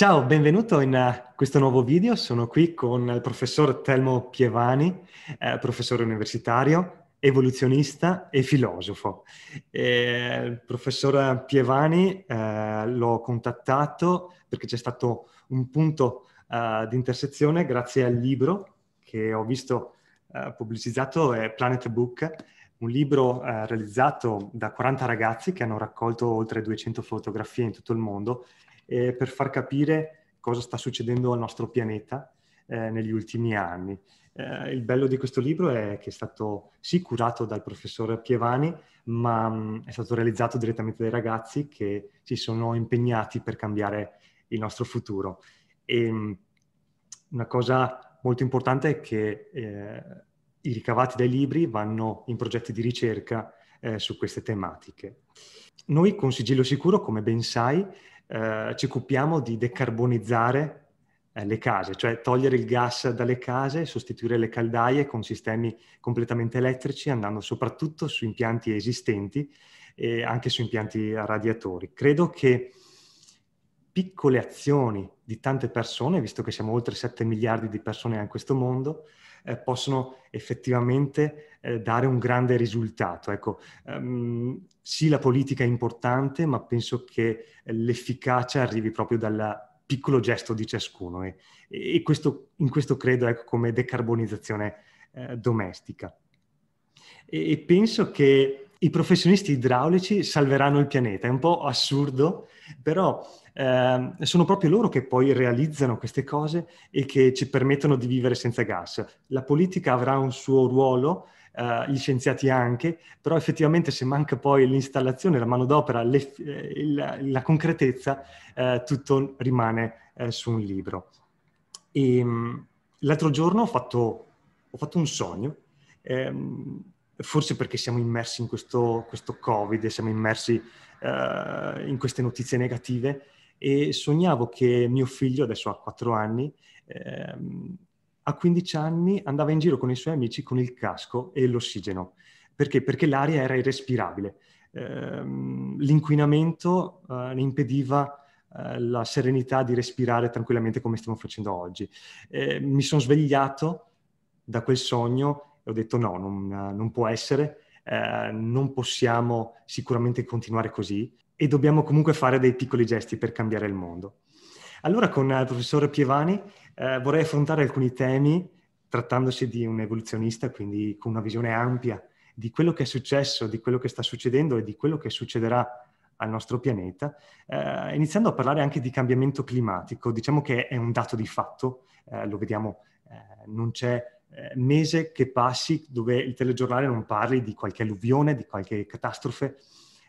Ciao, benvenuto in eh, questo nuovo video. Sono qui con il professor Telmo Pievani, eh, professore universitario, evoluzionista e filosofo. E il professor Pievani eh, l'ho contattato perché c'è stato un punto eh, di intersezione grazie al libro che ho visto eh, pubblicizzato, è Planet Book, un libro eh, realizzato da 40 ragazzi che hanno raccolto oltre 200 fotografie in tutto il mondo eh, per far capire cosa sta succedendo al nostro pianeta eh, negli ultimi anni. Eh, il bello di questo libro è che è stato sì curato dal professor Pievani, ma mh, mm, è stato realizzato direttamente dai ragazzi che si sono impegnati per cambiare il nostro futuro. E, mh, mm, una cosa molto importante è che eh, i ricavati dai libri vanno in progetti di ricerca eh, su queste tematiche. Noi con Sigillo Sicuro, come ben sai, eh, ci occupiamo di decarbonizzare eh, le case, cioè togliere il gas dalle case, sostituire le caldaie con sistemi completamente elettrici, andando soprattutto su impianti esistenti e anche su impianti a radiatori. Credo che piccole azioni di tante persone, visto che siamo oltre 7 miliardi di persone in questo mondo, eh, possono effettivamente eh, dare un grande risultato. Ecco, um, sì, la politica è importante, ma penso che l'efficacia arrivi proprio dal piccolo gesto di ciascuno e, e questo, in questo credo ecco, come decarbonizzazione eh, domestica. E, e penso che i professionisti idraulici salveranno il pianeta. È un po' assurdo, però eh, sono proprio loro che poi realizzano queste cose e che ci permettono di vivere senza gas. La politica avrà un suo ruolo, eh, gli scienziati anche, però effettivamente se manca poi l'installazione, la manodopera, le, eh, la, la, concretezza, eh, tutto rimane eh, su un libro. E, ehm, l'altro giorno ho fatto, ho fatto un sogno. Ehm, forse perché siamo immersi in questo, questo Covid, siamo immersi uh, in queste notizie negative e sognavo che mio figlio, adesso ha 4 anni, ehm, a 15 anni andava in giro con i suoi amici con il casco e l'ossigeno. Perché? Perché l'aria era irrespirabile. Ehm, l'inquinamento eh, impediva eh, la serenità di respirare tranquillamente come stiamo facendo oggi. Eh, mi sono svegliato da quel sogno ho detto no, non, non può essere, eh, non possiamo sicuramente continuare così e dobbiamo comunque fare dei piccoli gesti per cambiare il mondo. Allora con il professor Pievani eh, vorrei affrontare alcuni temi trattandosi di un evoluzionista, quindi con una visione ampia di quello che è successo, di quello che sta succedendo e di quello che succederà al nostro pianeta, eh, iniziando a parlare anche di cambiamento climatico. Diciamo che è un dato di fatto, eh, lo vediamo, eh, non c'è eh, mese che passi dove il telegiornale non parli di qualche alluvione, di qualche catastrofe,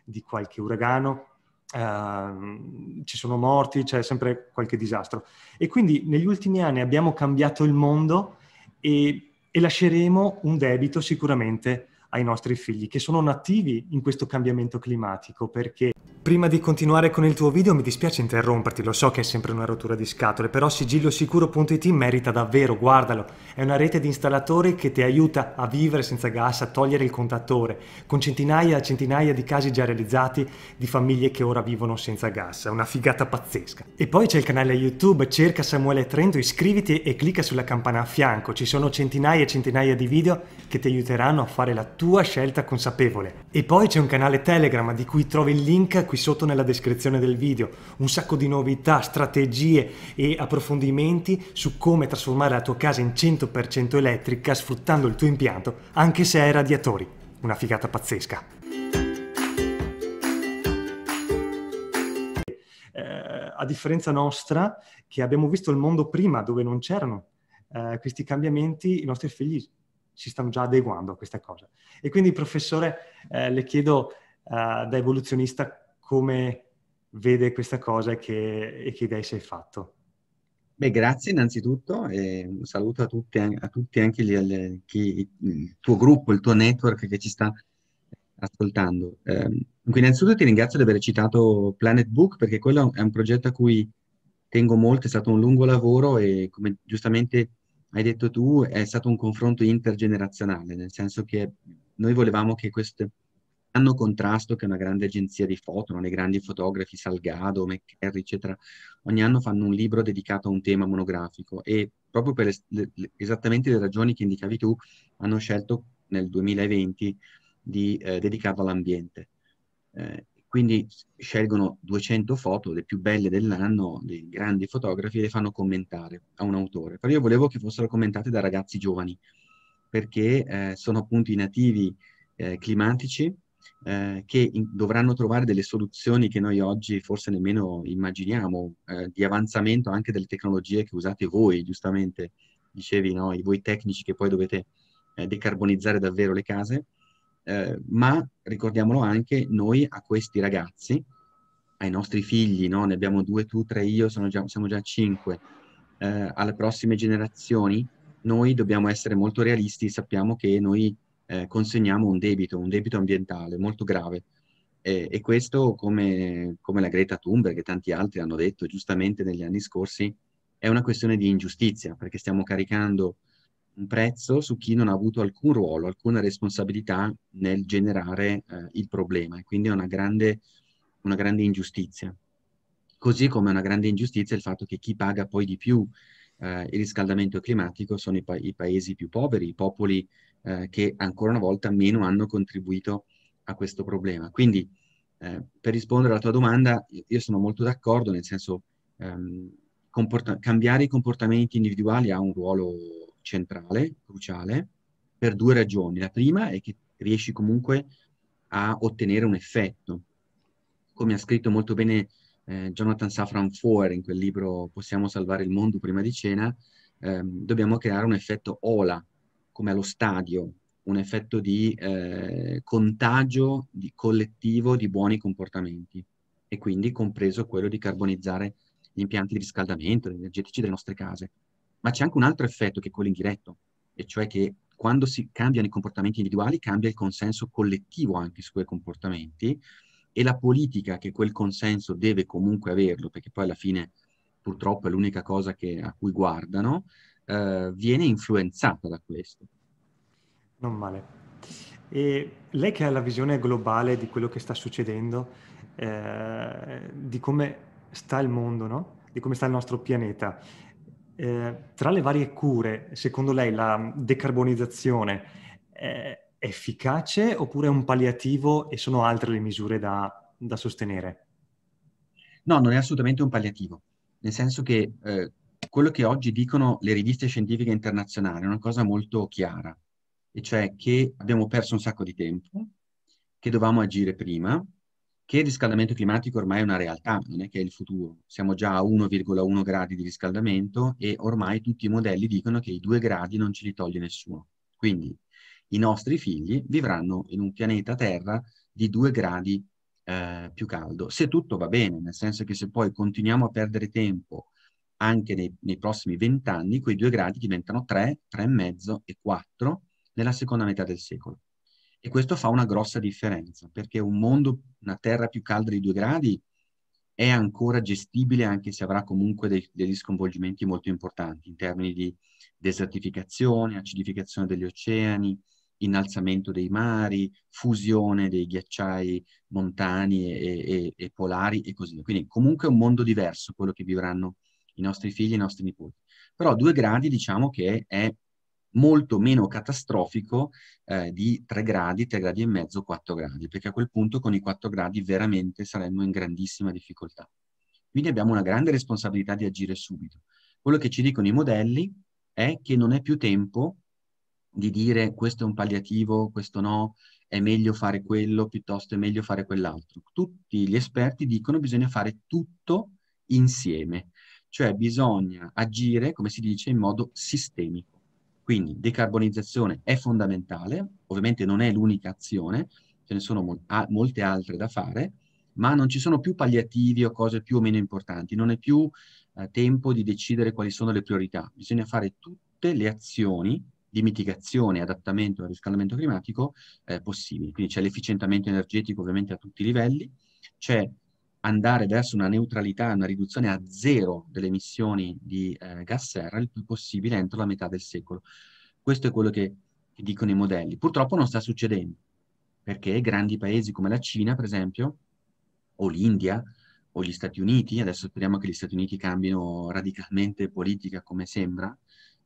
di qualche uragano, Uh, ci sono morti, c'è sempre qualche disastro. E quindi negli ultimi anni abbiamo cambiato il mondo e, e, lasceremo un debito sicuramente ai nostri figli, che sono nativi in questo cambiamento climatico, perché Prima di continuare con il tuo video mi dispiace interromperti, lo so che è sempre una rottura di scatole, però sigillosicuro.it merita davvero, guardalo. È una rete di installatori che ti aiuta a vivere senza gas, a togliere il contattore, con centinaia e centinaia di casi già realizzati di famiglie che ora vivono senza gas. È una figata pazzesca. E poi c'è il canale YouTube, cerca Samuele Trento, iscriviti e clicca sulla campana a fianco. Ci sono centinaia e centinaia di video che ti aiuteranno a fare la tua scelta consapevole. E poi c'è un canale Telegram di cui trovi il link qui sotto nella descrizione del video, un sacco di novità, strategie e approfondimenti su come trasformare la tua casa in 100% elettrica sfruttando il tuo impianto, anche se hai radiatori. Una figata pazzesca. Eh, a differenza nostra, che abbiamo visto il mondo prima dove non c'erano eh, questi cambiamenti, i nostri figli si stanno già adeguando a questa cosa. E quindi, professore, eh, le chiedo eh, da evoluzionista come vede questa cosa e che, e che idee si è fatto? Beh, grazie innanzitutto e un saluto a tutti, a tutti anche gli, alle, chi, il tuo gruppo, il tuo network che ci sta ascoltando. Eh, innanzitutto ti ringrazio di aver citato Planet Book perché quello è un progetto a cui tengo molto, è stato un lungo lavoro e come giustamente hai detto tu è stato un confronto intergenerazionale, nel senso che noi volevamo che queste hanno Contrasto, che è una grande agenzia di foto, no? i grandi fotografi, Salgado, McCarry, eccetera, ogni anno fanno un libro dedicato a un tema monografico e proprio per le, le, esattamente le ragioni che indicavi tu, hanno scelto nel 2020 di eh, dedicarlo all'ambiente. Eh, quindi scelgono 200 foto, le più belle dell'anno, dei grandi fotografi, e le fanno commentare a un autore. Però io volevo che fossero commentate da ragazzi giovani, perché eh, sono appunto i nativi eh, climatici eh, che in, dovranno trovare delle soluzioni che noi oggi forse nemmeno immaginiamo, eh, di avanzamento anche delle tecnologie che usate voi, giustamente dicevi, no? voi tecnici che poi dovete eh, decarbonizzare davvero le case, eh, ma ricordiamolo anche noi a questi ragazzi, ai nostri figli, no? ne abbiamo due, tu, tre, io, già, siamo già cinque, eh, alle prossime generazioni, noi dobbiamo essere molto realisti, sappiamo che noi eh, consegniamo un debito, un debito ambientale molto grave. Eh, e questo, come, come, la Greta Thunberg e tanti altri hanno detto giustamente negli anni scorsi, è una questione di ingiustizia, perché stiamo caricando un prezzo su chi non ha avuto alcun ruolo, alcuna responsabilità nel generare eh, il problema. E quindi è una grande, una grande ingiustizia. Così come è una grande ingiustizia il fatto che chi paga poi di più eh, il riscaldamento climatico sono i, pa- i, paesi più poveri, i popoli eh, che ancora una volta meno hanno contribuito a questo problema. Quindi eh, per rispondere alla tua domanda, io sono molto d'accordo, nel senso ehm, comporta- cambiare i comportamenti individuali ha un ruolo centrale, cruciale, per due ragioni. La prima è che riesci comunque a ottenere un effetto. Come ha scritto molto bene eh, Jonathan Safran Foer in quel libro Possiamo salvare il mondo prima di cena, ehm, dobbiamo creare un effetto ola, come allo stadio, un effetto di eh, contagio di collettivo di buoni comportamenti e quindi compreso quello di carbonizzare gli impianti di riscaldamento, gli energetici delle nostre case. Ma c'è anche un altro effetto che è quello indiretto, e cioè che quando si cambiano i comportamenti individuali cambia il consenso collettivo anche su quei comportamenti e la politica che quel consenso deve comunque averlo, perché poi alla fine purtroppo è l'unica cosa che, a cui guardano, eh, viene influenzata da questo. Non male. E lei che ha la visione globale di quello che sta succedendo, eh, di come sta il mondo, no? di come sta il nostro pianeta, eh, tra le varie cure, secondo lei la decarbonizzazione eh, efficace oppure è un palliativo e sono altre le misure da, da sostenere? No, non è assolutamente un palliativo, nel senso che eh, quello che oggi dicono le riviste scientifiche internazionali è una cosa molto chiara, e cioè che abbiamo perso un sacco di tempo, che dovevamo agire prima, che il riscaldamento climatico ormai è una realtà, non è che è il futuro. Siamo già a 1,1 gradi di riscaldamento e ormai tutti i modelli dicono che i due gradi non ce li toglie nessuno. Quindi i nostri figli vivranno in un pianeta Terra di due gradi eh, più caldo. Se tutto va bene, nel senso che se poi continuiamo a perdere tempo anche nei, nei prossimi vent'anni, quei due gradi diventano tre, tre e mezzo e quattro nella seconda metà del secolo. E questo fa una grossa differenza, perché un mondo, una terra più calda di due gradi è ancora gestibile anche se avrà comunque dei, degli sconvolgimenti molto importanti in termini di desertificazione, acidificazione degli oceani, innalzamento dei mari, fusione dei ghiacciai montani e, e, e polari e così via. Quindi comunque è un mondo diverso quello che vivranno i nostri figli e i nostri nipoti. Però due gradi diciamo che è molto meno catastrofico eh, di tre gradi, tre gradi e mezzo, quattro gradi, perché a quel punto con i quattro gradi veramente saremmo in grandissima difficoltà. Quindi abbiamo una grande responsabilità di agire subito. Quello che ci dicono i modelli è che non è più tempo di dire questo è un palliativo, questo no, è meglio fare quello piuttosto è meglio fare quell'altro. Tutti gli esperti dicono che bisogna fare tutto insieme, cioè bisogna agire, come si dice, in modo sistemico. Quindi decarbonizzazione è fondamentale, ovviamente non è l'unica azione, ce ne sono mol molte altre da fare, ma non ci sono più palliativi o cose più o meno importanti, non è più eh, tempo di decidere quali sono le priorità, bisogna fare tutte le azioni di mitigazione e adattamento al riscaldamento climatico eh, possibili. Quindi c'è l'efficientamento energetico ovviamente a tutti i livelli, c'è andare verso una neutralità, una riduzione a zero delle emissioni di eh, gas serra il più possibile entro la metà del secolo. Questo è quello che, dicono i modelli. Purtroppo non sta succedendo, perché grandi paesi come la Cina, per esempio, o l'India, o gli Stati Uniti, adesso speriamo che gli Stati Uniti cambino radicalmente politica come sembra,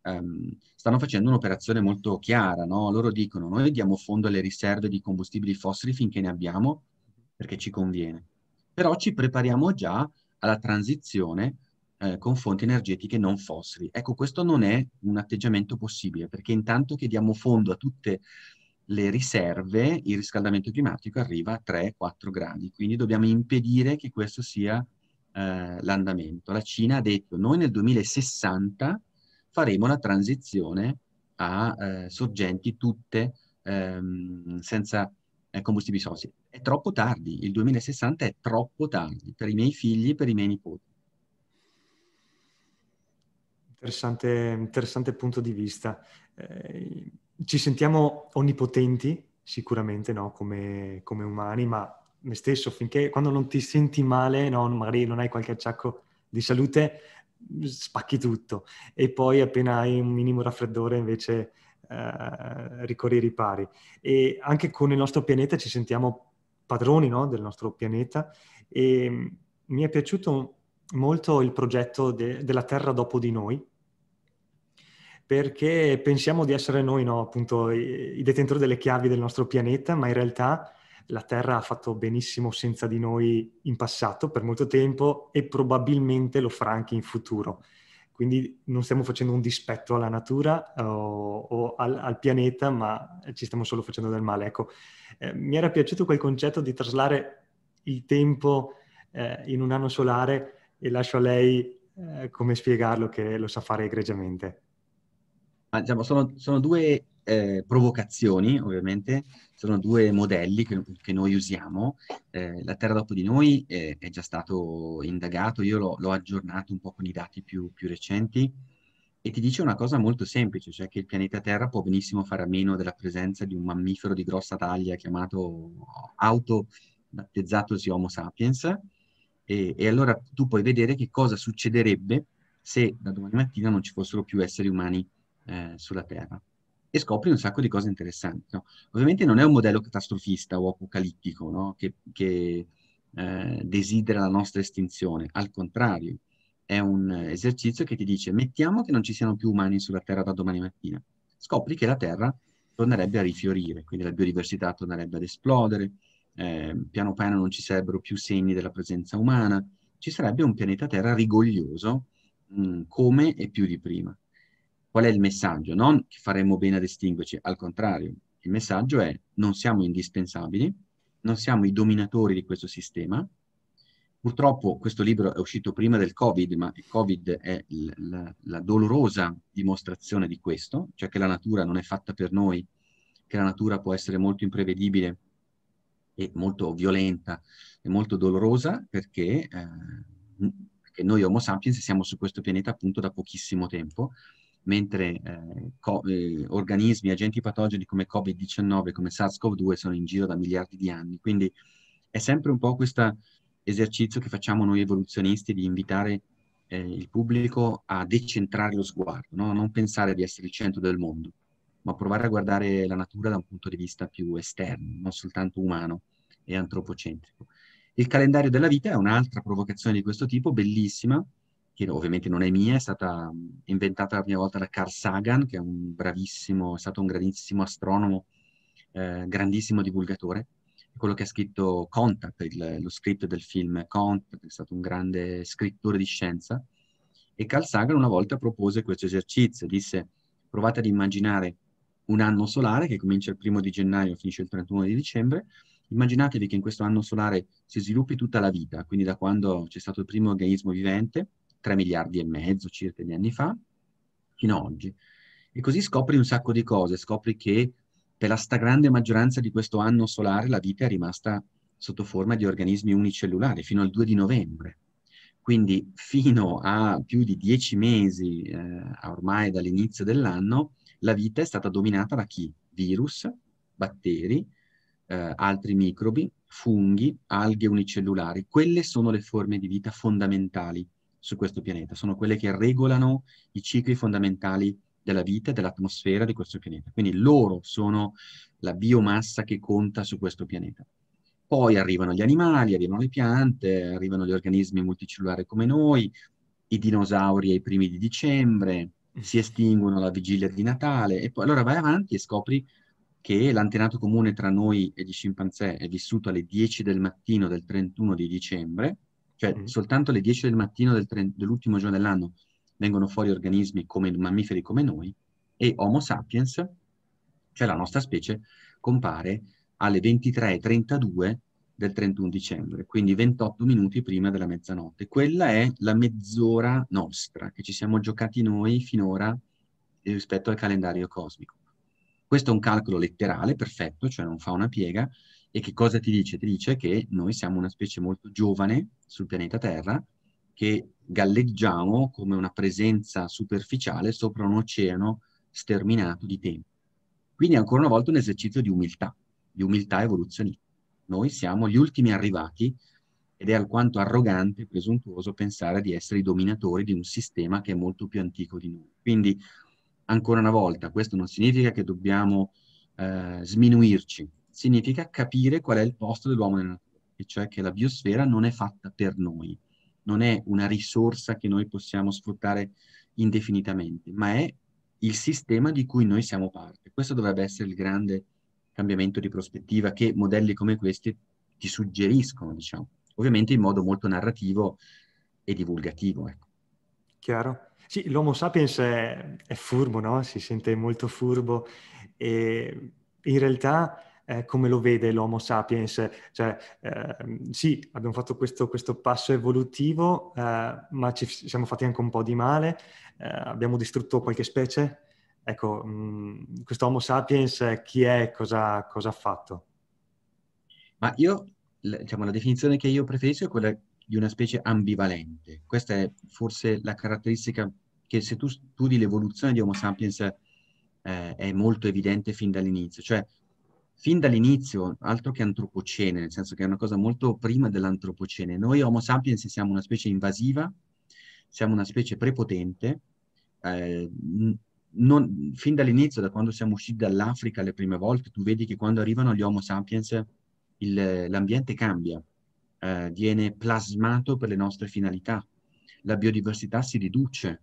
ehm, stanno facendo un'operazione molto chiara, no? Loro dicono noi diamo fondo alle riserve di combustibili fossili finché ne abbiamo, perché ci conviene. Però ci prepariamo già alla transizione eh, con fonti energetiche non fossili. Ecco, questo non è un atteggiamento possibile, perché intanto che diamo fondo a tutte le riserve, il riscaldamento climatico arriva a 3-4 gradi, quindi dobbiamo impedire che questo sia eh, l'andamento. La Cina ha detto noi nel 2060 faremo la transizione a eh, sorgenti tutte ehm, senza eh, combustibili fossili. È troppo tardi, il 2060 è troppo tardi per i miei figli, e per i miei nipoti. Interessante, interessante punto di vista. Eh, ci sentiamo onnipotenti, sicuramente, no? come, come, umani, ma me stesso, finché quando non ti senti male, no? magari non hai qualche acciacco di salute, spacchi tutto e poi appena hai un minimo raffreddore invece eh, ricorri ai ripari. E anche con il nostro pianeta ci sentiamo padroni no? del nostro pianeta e mi è piaciuto molto il progetto de- della Terra dopo di noi perché pensiamo di essere noi no? appunto i, i detentori delle chiavi del nostro pianeta ma in realtà la Terra ha fatto benissimo senza di noi in passato per molto tempo e probabilmente lo farà anche in futuro. Quindi non stiamo facendo un dispetto alla natura eh, o, o al, al, pianeta, ma ci stiamo solo facendo del male. Ecco, eh, mi era piaciuto quel concetto di traslare il tempo eh, in un anno solare e lascio a lei eh, come spiegarlo che lo sa fare egregiamente. Ma, diciamo, sono, sono due eh, provocazioni, ovviamente, sono due modelli che, che noi usiamo. Eh, la Terra dopo di noi è, eh, è già stato indagato, io l'ho, l'ho, aggiornato un po' con i dati più, più, recenti e ti dice una cosa molto semplice, cioè che il pianeta Terra può benissimo fare a meno della presenza di un mammifero di grossa taglia chiamato auto battezzatosi Homo sapiens e, e allora tu puoi vedere che cosa succederebbe se da domani mattina non ci fossero più esseri umani eh, sulla Terra e scopri un sacco di cose interessanti. No? Ovviamente non è un modello catastrofista o apocalittico no? che, che eh, desidera la nostra estinzione, al contrario, è un esercizio che ti dice mettiamo che non ci siano più umani sulla Terra da domani mattina, scopri che la Terra tornerebbe a rifiorire, quindi la biodiversità tornerebbe ad esplodere, eh, piano piano non ci sarebbero più segni della presenza umana, ci sarebbe un pianeta Terra rigoglioso mh, come e più di prima. Qual è il messaggio? Non che faremmo bene ad estinguerci, al contrario, il messaggio è non siamo indispensabili, non siamo i dominatori di questo sistema. Purtroppo questo libro è uscito prima del Covid, ma il Covid è l- la-, la dolorosa dimostrazione di questo, cioè che la natura non è fatta per noi, che la natura può essere molto imprevedibile e molto violenta e molto dolorosa perché, eh, perché noi Homo sapiens siamo su questo pianeta appunto da pochissimo tempo mentre eh, co- eh, organismi, agenti patogeni come Covid-19, come SARS-CoV-2 sono in giro da miliardi di anni. Quindi è sempre un po' questo esercizio che facciamo noi evoluzionisti di invitare eh, il pubblico a decentrare lo sguardo, no? non pensare di essere il centro del mondo, ma provare a guardare la natura da un punto di vista più esterno, non soltanto umano e antropocentrico. Il calendario della vita è un'altra provocazione di questo tipo, bellissima, che ovviamente non è mia, è stata mm, inventata la prima volta da Carl Sagan, che è un bravissimo, è stato un grandissimo astronomo, eh, grandissimo divulgatore, quello che ha scritto Contact, il, lo script del film Contact, è stato un grande scrittore di scienza, e Carl Sagan una volta propose questo esercizio, disse provate ad immaginare un anno solare che comincia il primo di gennaio e finisce il 31 di dicembre, immaginatevi che in questo anno solare si sviluppi tutta la vita, quindi da quando c'è stato il primo organismo vivente, 3 miliardi e mezzo circa di anni fa, fino ad oggi. E così scopri un sacco di cose, scopri che per la stragrande maggioranza di questo anno solare la vita è rimasta sotto forma di organismi unicellulari fino al 2 di novembre. Quindi fino a più di 10 mesi eh, ormai dall'inizio dell'anno la vita è stata dominata da chi? Virus, batteri, eh, altri microbi, funghi, alghe unicellulari. Quelle sono le forme di vita fondamentali su questo pianeta, sono quelle che regolano i cicli fondamentali della vita e dell'atmosfera di questo pianeta. Quindi loro sono la biomassa che conta su questo pianeta. Poi arrivano gli animali, arrivano le piante, arrivano gli organismi multicellulari come noi, i dinosauri ai primi di dicembre, si estinguono alla vigilia di Natale e poi allora vai avanti e scopri che l'antenato comune tra noi e gli scimpanzé è vissuto alle 10 del mattino del 31 di dicembre, cioè, mm. soltanto alle 10 del mattino del tre- dell'ultimo giorno dell'anno vengono fuori organismi come mammiferi come noi e Homo sapiens, cioè la nostra specie, compare alle 23.32 del 31 dicembre, quindi 28 minuti prima della mezzanotte. Quella è la mezz'ora nostra che ci siamo giocati noi finora rispetto al calendario cosmico. Questo è un calcolo letterale, perfetto, cioè non fa una piega, e che cosa ti dice? Ti dice che noi siamo una specie molto giovane sul pianeta Terra, che galleggiamo come una presenza superficiale sopra un oceano sterminato di tempo. Quindi ancora una volta un esercizio di umiltà, di umiltà evoluzionista. Noi siamo gli ultimi arrivati ed è alquanto arrogante e presuntuoso pensare di essere i dominatori di un sistema che è molto più antico di noi. Quindi, ancora una volta, questo non significa che dobbiamo eh, sminuirci, significa capire qual è il posto dell'uomo nella natura, e cioè che la biosfera non è fatta per noi, non è una risorsa che noi possiamo sfruttare indefinitamente, ma è il sistema di cui noi siamo parte. Questo dovrebbe essere il grande cambiamento di prospettiva che modelli come questi ti suggeriscono, diciamo, ovviamente in modo molto narrativo e divulgativo. Ecco. Chiaro. Sì, l'Homo sapiens è, è furbo, no? Si sente molto furbo e in realtà eh, come lo vede l'Homo sapiens. Cioè, eh, sì, abbiamo fatto questo, questo passo evolutivo, eh, ma ci siamo fatti anche un po' di male, eh, abbiamo distrutto qualche specie. Ecco, mh, mm, questo Homo sapiens eh, chi è cosa, cosa, ha fatto? Ma io, diciamo, la definizione che io preferisco è quella di una specie ambivalente. Questa è forse la caratteristica che se tu studi l'evoluzione di Homo sapiens eh, è molto evidente fin dall'inizio, cioè fin dall'inizio, altro che antropocene, nel senso che è una cosa molto prima dell'antropocene. Noi Homo sapiens siamo una specie invasiva, siamo una specie prepotente. Eh, non, fin dall'inizio, da quando siamo usciti dall'Africa le prime volte, tu vedi che quando arrivano gli Homo sapiens il, l'ambiente cambia, eh, viene plasmato per le nostre finalità, la biodiversità si riduce,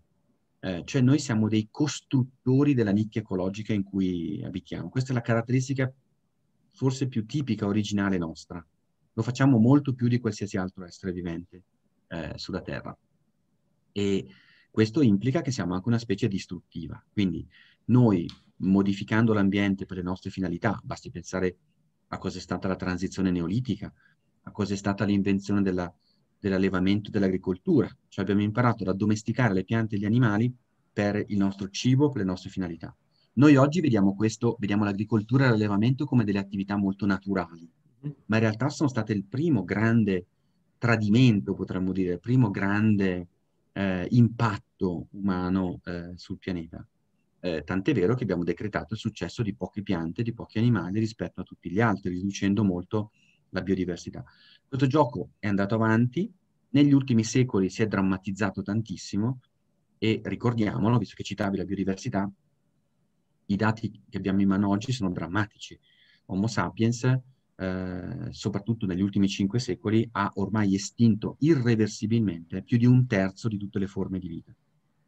eh, cioè noi siamo dei costruttori della nicchia ecologica in cui abitiamo. Questa è la caratteristica forse più tipica, originale nostra. Lo facciamo molto più di qualsiasi altro essere vivente eh, sulla Terra. E questo implica che siamo anche una specie distruttiva. Quindi noi, modificando l'ambiente per le nostre finalità, basti pensare a cos'è stata la transizione neolitica, a cos'è stata l'invenzione della, dell'allevamento e dell'agricoltura. Cioè abbiamo imparato ad addomesticare le piante e gli animali per il nostro cibo, per le nostre finalità. Noi oggi vediamo questo, vediamo l'agricoltura e l'allevamento come delle attività molto naturali, mhm. ma in realtà sono state il primo grande tradimento, potremmo dire, il primo grande eh, impatto umano eh, sul pianeta. Eh, tant'è vero che abbiamo decretato il successo di poche piante, di pochi animali rispetto a tutti gli altri, riducendo molto la biodiversità. Questo gioco è andato avanti, negli ultimi secoli si è drammatizzato tantissimo e ricordiamolo, visto che citavi la biodiversità, i dati che abbiamo in mano oggi sono drammatici. Homo sapiens, eh, soprattutto negli ultimi cinque secoli, ha ormai estinto irreversibilmente più di un terzo di tutte le forme di vita.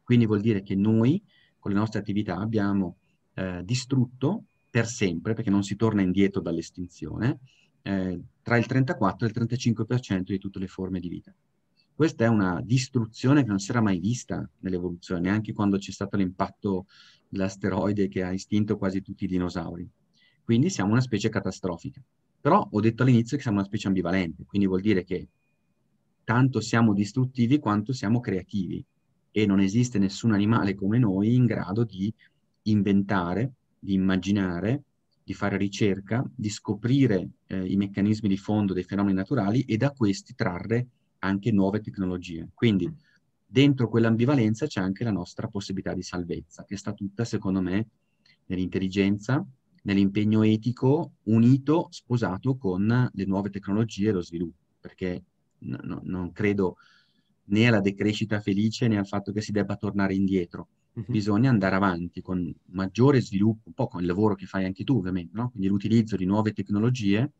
Quindi vuol dire che noi, con le nostre attività, abbiamo eh, distrutto per sempre, perché non si torna indietro dall'estinzione, eh, tra il 34 e il 35% di tutte le forme di vita. Questa è una distruzione che non si era mai vista nell'evoluzione, neanche quando c'è stato l'impatto l'asteroide che ha estinto quasi tutti i dinosauri. Quindi siamo una specie catastrofica. Però ho detto all'inizio che siamo una specie ambivalente, quindi vuol dire che tanto siamo distruttivi quanto siamo creativi e non esiste nessun animale come noi in grado di inventare, di immaginare, di fare ricerca, di scoprire eh, i meccanismi di fondo dei fenomeni naturali e da questi trarre anche nuove tecnologie. Quindi dentro quell'ambivalenza c'è anche la nostra possibilità di salvezza, che sta tutta, secondo me, nell'intelligenza, nell'impegno etico unito, sposato con le nuove tecnologie e lo sviluppo, perché no, non credo né alla decrescita felice né al fatto che si debba tornare indietro. Mm-hmm. Bisogna andare avanti con maggiore sviluppo, un po' con il lavoro che fai anche tu ovviamente, no? quindi l'utilizzo di nuove tecnologie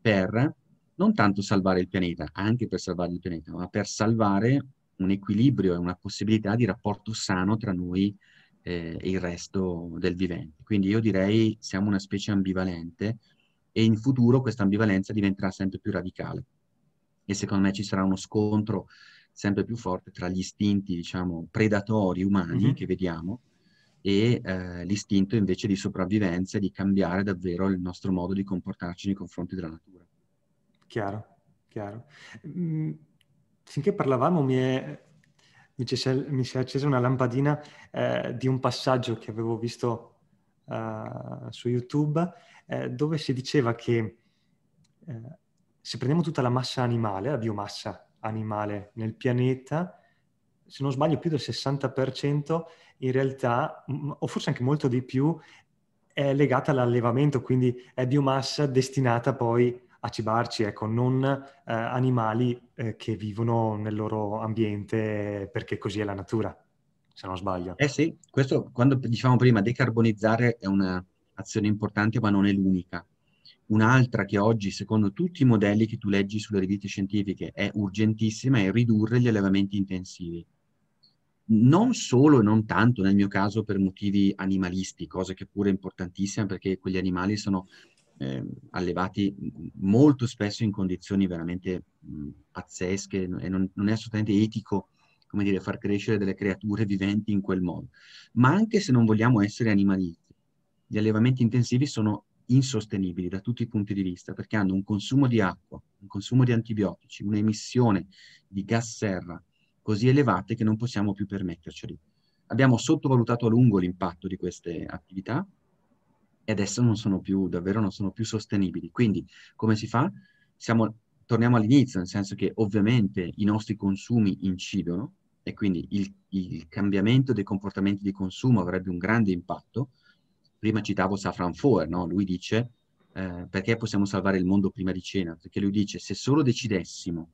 per non tanto salvare il pianeta, anche per salvare il pianeta, ma per salvare un equilibrio e una possibilità di rapporto sano tra noi eh, e il resto del vivente. Quindi io direi siamo una specie ambivalente e in futuro questa ambivalenza diventerà sempre più radicale e secondo me ci sarà uno scontro sempre più forte tra gli istinti, diciamo, predatori umani mm-hmm. che vediamo e eh, l'istinto invece di sopravvivenza e di cambiare davvero il nostro modo di comportarci nei confronti della natura. Chiaro, chiaro. Mm, finché parlavamo mi, è, mi, è, mi, si è accesa una lampadina eh, di un passaggio che avevo visto eh, su YouTube eh, dove si diceva che eh, se prendiamo tutta la massa animale, la biomassa animale nel pianeta, se non sbaglio più del 60% in realtà, o forse anche molto di più, è legata all'allevamento, quindi è biomassa destinata poi a cibarci, ecco, non eh, animali eh, che vivono nel loro ambiente perché così è la natura, se non sbaglio. Eh sì, questo quando diciamo prima decarbonizzare è un'azione importante ma non è l'unica. Un'altra che oggi, secondo tutti i modelli che tu leggi sulle riviste scientifiche, è urgentissima è ridurre gli allevamenti intensivi non solo e non tanto nel mio caso per motivi animalisti, cosa che pure è importantissima perché quegli animali sono eh, allevati molto spesso in condizioni veramente mh, pazzesche e non, non, è assolutamente etico come dire, far crescere delle creature viventi in quel modo. Ma anche se non vogliamo essere animalisti, gli allevamenti intensivi sono insostenibili da tutti i punti di vista perché hanno un consumo di acqua, un consumo di antibiotici, un'emissione di gas serra così elevate che non possiamo più permetterceli. Abbiamo sottovalutato a lungo l'impatto di queste attività e adesso non sono più, davvero non sono più sostenibili. Quindi come si fa? Siamo, torniamo all'inizio, nel senso che ovviamente i nostri consumi incidono e quindi il, il cambiamento dei comportamenti di consumo avrebbe un grande impatto. Prima citavo Safran Foer, no? lui dice eh, perché possiamo salvare il mondo prima di cena, perché lui dice se solo decidessimo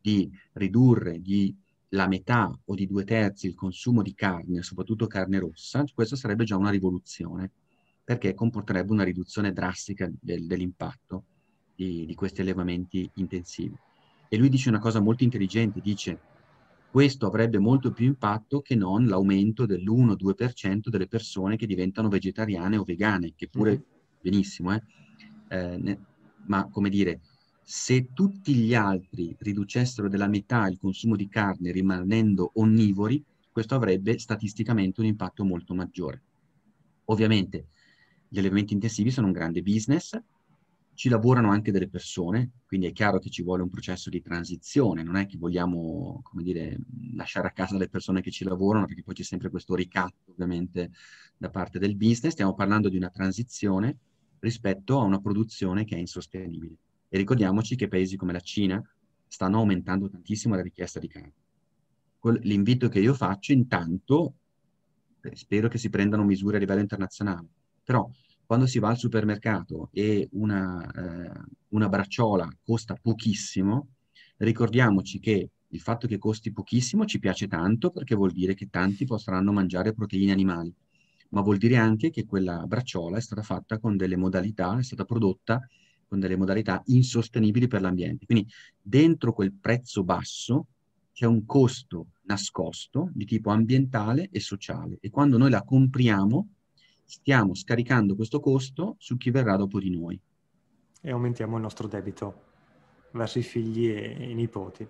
di ridurre di la metà o di due terzi il consumo di carne, soprattutto carne rossa, questo sarebbe già una rivoluzione perché comporterebbe una riduzione drastica del, dell'impatto di, di, questi allevamenti intensivi. E lui dice una cosa molto intelligente, dice questo avrebbe molto più impatto che non l'aumento dell'1-2% delle persone che diventano vegetariane o vegane, che pure mm-hmm. benissimo, eh? Eh, ne, ma come dire, se tutti gli altri riducessero della metà il consumo di carne rimanendo onnivori, questo avrebbe statisticamente un impatto molto maggiore. Ovviamente gli elementi intensivi sono un grande business, ci lavorano anche delle persone, quindi è chiaro che ci vuole un processo di transizione, non è che vogliamo, come dire, lasciare a casa le persone che ci lavorano, perché poi c'è sempre questo ricatto ovviamente da parte del business, stiamo parlando di una transizione rispetto a una produzione che è insostenibile. E ricordiamoci che paesi come la Cina stanno aumentando tantissimo la richiesta di carne. L'invito che io faccio intanto, eh, spero che si prendano misure a livello internazionale, però quando si va al supermercato e una, eh, una bracciola costa pochissimo, ricordiamoci che il fatto che costi pochissimo ci piace tanto perché vuol dire che tanti potranno mangiare proteine animali, ma vuol dire anche che quella bracciola è stata fatta con delle modalità, è stata prodotta con delle modalità insostenibili per l'ambiente. Quindi dentro quel prezzo basso c'è un costo nascosto di tipo ambientale e sociale e quando noi la compriamo stiamo scaricando questo costo su chi verrà dopo di noi. E aumentiamo il nostro debito verso i figli e i nipoti.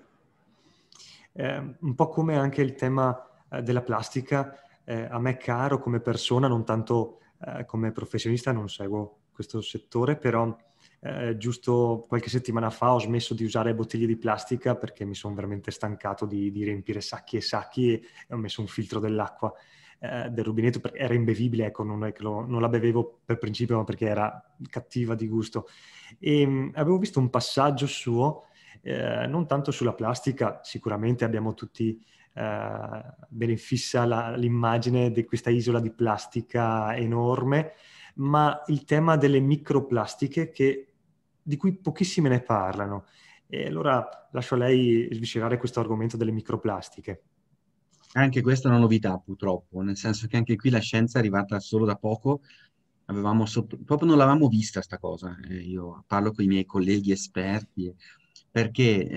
Eh, un po' come anche il tema eh, della plastica, eh, a me caro come persona, non tanto eh, come professionista, non seguo questo settore, però eh, giusto qualche settimana fa ho smesso di usare bottiglie di plastica perché mi sono veramente stancato di, di riempire sacchi e sacchi e ho messo un filtro dell'acqua. Eh, del rubinetto perché era imbevibile, ecco, non, lo, non, la bevevo per principio, ma perché era cattiva di gusto. E ehm, mh, avevo visto un passaggio suo, eh, non tanto sulla plastica, sicuramente abbiamo tutti eh, ben fissa la, l'immagine di questa isola di plastica enorme, ma il tema delle microplastiche che, di cui pochissime ne parlano. E allora lascio a lei sviscerare questo argomento delle microplastiche. Anche questa è una novità purtroppo, nel senso che anche qui la scienza è arrivata solo da poco, Avevamo sotto... proprio non l'avevamo vista questa cosa, eh, io parlo con i miei colleghi esperti eh, perché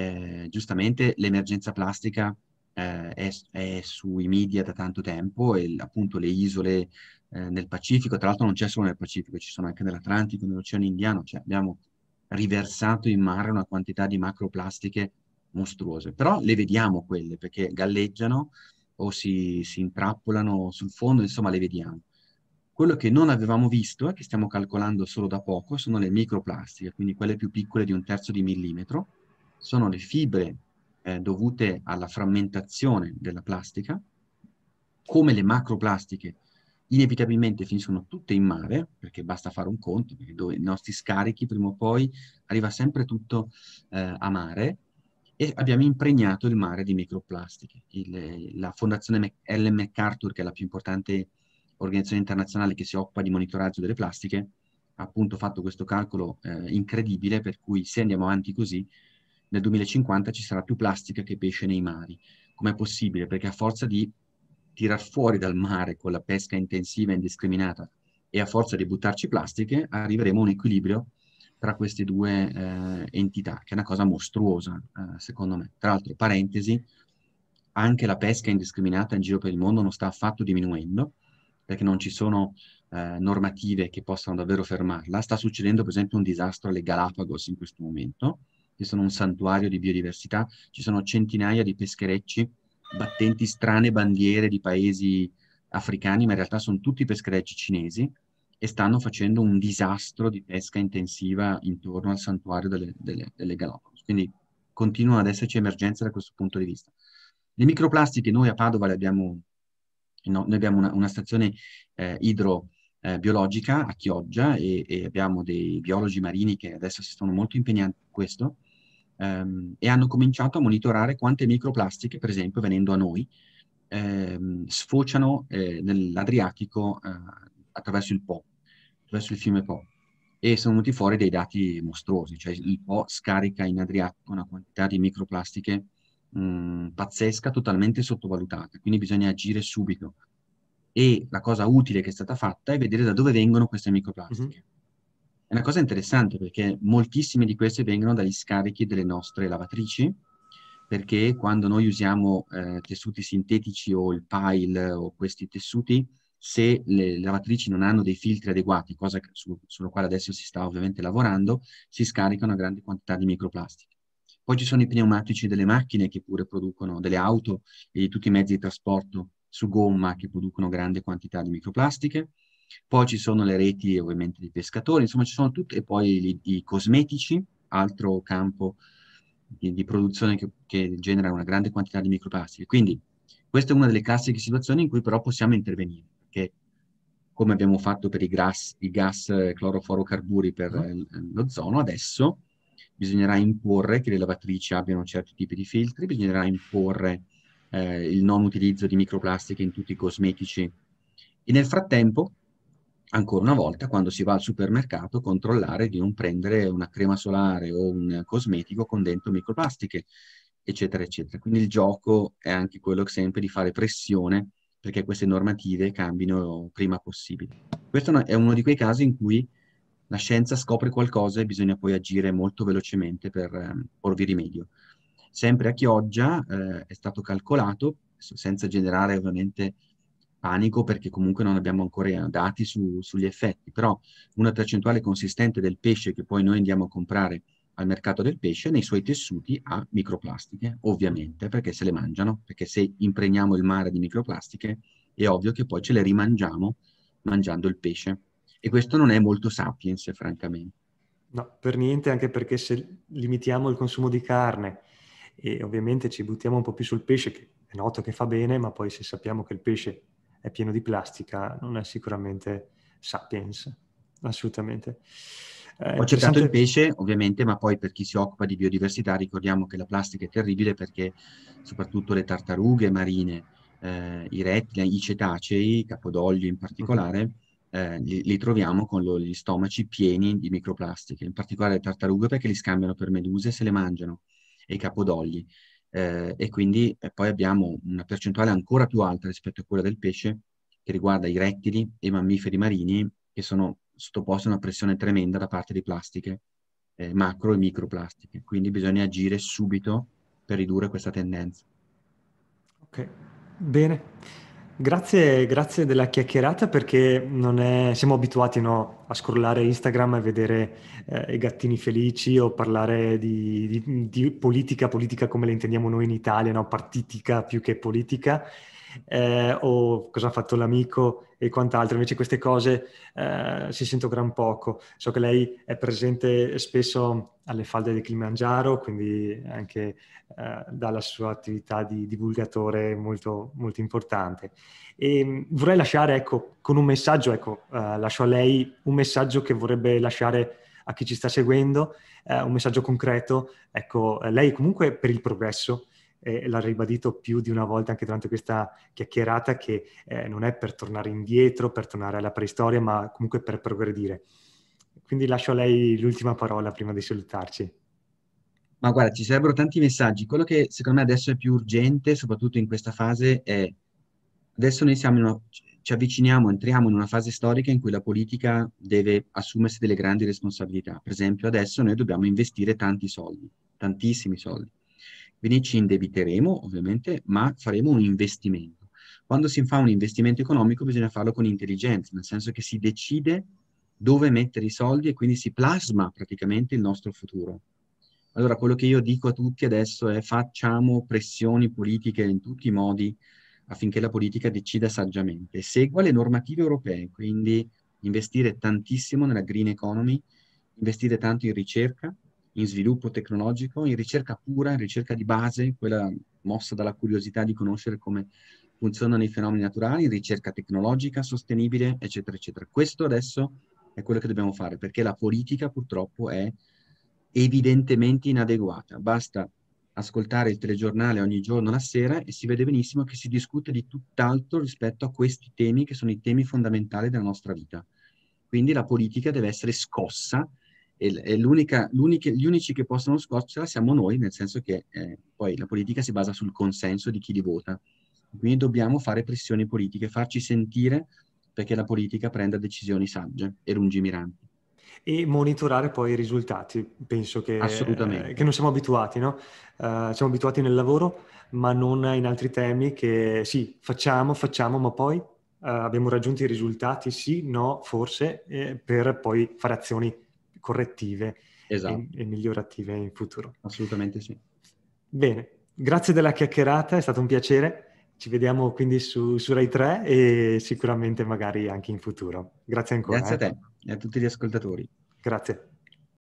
eh, giustamente l'emergenza plastica eh, è, è, sui media da tanto tempo e appunto le isole eh, nel Pacifico, tra l'altro non c'è solo nel Pacifico, ci sono anche nell'Atlantico, nell'Oceano Indiano, cioè abbiamo riversato in mare una quantità di macroplastiche mostruose, però le vediamo quelle perché galleggiano, o si, si intrappolano sul fondo, insomma le vediamo. Quello che non avevamo visto e che stiamo calcolando solo da poco sono le microplastiche, quindi quelle più piccole di un terzo di millimetro, sono le fibre eh, dovute alla frammentazione della plastica, come le macroplastiche inevitabilmente finiscono tutte in mare, perché basta fare un conto, dove i nostri scarichi prima o poi arriva sempre tutto eh, a mare, e abbiamo impregnato il mare di microplastiche. Il, la fondazione Ellen MacArthur, che è la più importante organizzazione internazionale che si occupa di monitoraggio delle plastiche, ha appunto fatto questo calcolo eh, incredibile per cui se andiamo avanti così, nel 2050 ci sarà più plastica che pesce nei mari. Com'è possibile? Perché a forza di tirar fuori dal mare con la pesca intensiva e indiscriminata e a forza di buttarci plastiche, arriveremo a un equilibrio tra queste due eh, entità, che è una cosa mostruosa, eh, secondo me. Tra l'altro, parentesi, anche la pesca indiscriminata in giro per il mondo non sta affatto diminuendo, perché non ci sono eh, normative che possano davvero fermarla. Sta succedendo, per esempio, un disastro alle Galapagos in questo momento, che sono un santuario di biodiversità. Ci sono centinaia di pescherecci battenti strane bandiere di paesi africani, ma in realtà sono tutti pescherecci cinesi, e stanno facendo un disastro di pesca intensiva intorno al santuario delle, delle, delle Galapagos. Quindi continuano ad esserci emergenze da questo punto di vista. Le microplastiche, noi a Padova le abbiamo, no, noi abbiamo una, una stazione eh, idrobiologica eh, a Chioggia e, e, abbiamo dei biologi marini che adesso si sono molto impegnati in questo ehm, e hanno cominciato a monitorare quante microplastiche, per esempio, venendo a noi, ehm, sfociano eh, nell'Adriatico eh, attraverso il Po cioè il fiume Po, e sono venuti fuori dei dati mostruosi, cioè il Po scarica in Adriatico una quantità di microplastiche mh, mm, pazzesca, totalmente sottovalutata, quindi bisogna agire subito. E la cosa utile che è stata fatta è vedere da dove vengono queste microplastiche. Mm-hmm. È una cosa interessante perché moltissime di queste vengono dagli scarichi delle nostre lavatrici, perché quando noi usiamo eh, tessuti sintetici o il pile o questi tessuti, se le lavatrici non hanno dei filtri adeguati, cosa su, sulla quale adesso si sta ovviamente lavorando, si scarica una grande quantità di microplastiche. Poi ci sono i pneumatici delle macchine che pure producono, delle auto e di tutti i mezzi di trasporto su gomma che producono grande quantità di microplastiche. Poi ci sono le reti ovviamente dei pescatori, insomma ci sono tutte, e poi i, i cosmetici, altro campo di, di produzione che, che genera una grande quantità di microplastiche. Quindi questa è una delle classiche situazioni in cui però possiamo intervenire perché come abbiamo fatto per i, gas, i gas eh, clorofluorocarburi per mm. Eh, l'ozono, adesso bisognerà imporre che le lavatrici abbiano certi tipi di filtri, bisognerà imporre eh, il non utilizzo di microplastiche in tutti i cosmetici e nel frattempo, ancora una volta, quando si va al supermercato, controllare di non prendere una crema solare o un cosmetico con dentro microplastiche, eccetera, eccetera. Quindi il gioco è anche quello sempre di fare pressione perché queste normative cambino prima possibile. Questo è uno di quei casi in cui la scienza scopre qualcosa e bisogna poi agire molto velocemente per ehm, porvi rimedio. Sempre a Chioggia eh, è stato calcolato, senza generare ovviamente panico perché comunque non abbiamo ancora eh, dati su, sugli effetti, però una percentuale consistente del pesce che poi noi andiamo a comprare al mercato del pesce, nei suoi tessuti ha microplastiche, ovviamente, perché se le mangiano, perché se impregniamo il mare di microplastiche è ovvio che poi ce le rimangiamo mangiando il pesce. E questo non è molto sapiens, francamente. No, per niente, anche perché se limitiamo il consumo di carne e ovviamente ci buttiamo un po' più sul pesce, che è noto che fa bene, ma poi se sappiamo che il pesce è pieno di plastica, non è sicuramente sapiens, assolutamente. Eh, Ho cercato il pesce, ovviamente, ma poi per chi si occupa di biodiversità ricordiamo che la plastica è terribile perché soprattutto le tartarughe marine, eh, i rettili, i cetacei, capodoglio in particolare, mhm. Eh, li, li, troviamo con lo, gli stomaci pieni di microplastiche, in particolare le tartarughe perché li scambiano per meduse e se le mangiano, e i capodogli. Eh, e quindi eh, poi abbiamo una percentuale ancora più alta rispetto a quella del pesce che riguarda i rettili e i mammiferi marini che sono sottoposte a una pressione tremenda da parte di plastiche, eh, macro e microplastiche. Quindi bisogna agire subito per ridurre questa tendenza. Ok, bene. Grazie, grazie della chiacchierata perché non è, siamo abituati no, a scrollare Instagram e vedere eh, i gattini felici o parlare di, di, di, politica, politica come la intendiamo noi in Italia, no? partitica più che politica, eh, o cosa ha fatto l'amico e quant'altro. Invece queste cose eh, si sento gran poco. So che lei è presente spesso alle falde del Kilimangiaro, quindi anche eh, dalla sua attività di divulgatore molto, molto importante. E ehm, vorrei lasciare, ecco, con un messaggio, ecco, uh, lascio a lei un messaggio che vorrebbe lasciare a chi ci sta seguendo, uh, un messaggio concreto. Ecco, eh, lei comunque per il progresso, eh, l'ha ribadito più di una volta anche durante questa chiacchierata, che eh, non è per tornare indietro, per tornare alla preistoria, ma comunque per progredire. Quindi lascio a lei l'ultima parola prima di salutarci. Ma guarda, ci sarebbero tanti messaggi. Quello che secondo me adesso è più urgente, soprattutto in questa fase, è adesso noi una, ci avviciniamo, entriamo in una fase storica in cui la politica deve assumersi delle grandi responsabilità. Per esempio, adesso noi dobbiamo investire tanti soldi, tantissimi soldi. Quindi ci indebiteremo, ovviamente, ma faremo un investimento. Quando si fa un investimento economico bisogna farlo con intelligenza, nel senso che si decide dove mettere i soldi e quindi si plasma praticamente il nostro futuro. Allora quello che io dico a tutti adesso è facciamo pressioni politiche in tutti i modi affinché la politica decida saggiamente, segua le normative europee, quindi investire tantissimo nella green economy, investire tanto in ricerca, in sviluppo tecnologico, in ricerca pura, in ricerca di base, quella mossa dalla curiosità di conoscere come funzionano i fenomeni naturali, in ricerca tecnologica sostenibile, eccetera, eccetera. Questo adesso è quello che dobbiamo fare, perché la politica purtroppo è evidentemente inadeguata. Basta ascoltare il telegiornale ogni giorno la sera e si vede benissimo che si discute di tutt'altro rispetto a questi temi che sono i temi fondamentali della nostra vita. Quindi la politica deve essere scossa e, l'unica, gli unici che possono scorcerla siamo noi, nel senso che eh, poi la politica si basa sul consenso di chi li vota. Quindi dobbiamo fare pressioni politiche, farci sentire perché la politica prenda decisioni sagge e lungimiranti e monitorare poi i risultati. Penso che, eh, che non siamo abituati, no? Uh, siamo abituati nel lavoro, ma non in altri temi che sì, facciamo, facciamo, ma poi uh, abbiamo raggiunto i risultati, sì, no, forse, eh, per poi fare azioni correttive esatto. e, e migliorative in futuro. Assolutamente sì. Bene, grazie della chiacchierata, è stato un piacere. Ci vediamo quindi su, su Rai 3 e sicuramente magari anche in futuro. Grazie ancora. Grazie a eh. te e a tutti gli ascoltatori. Grazie.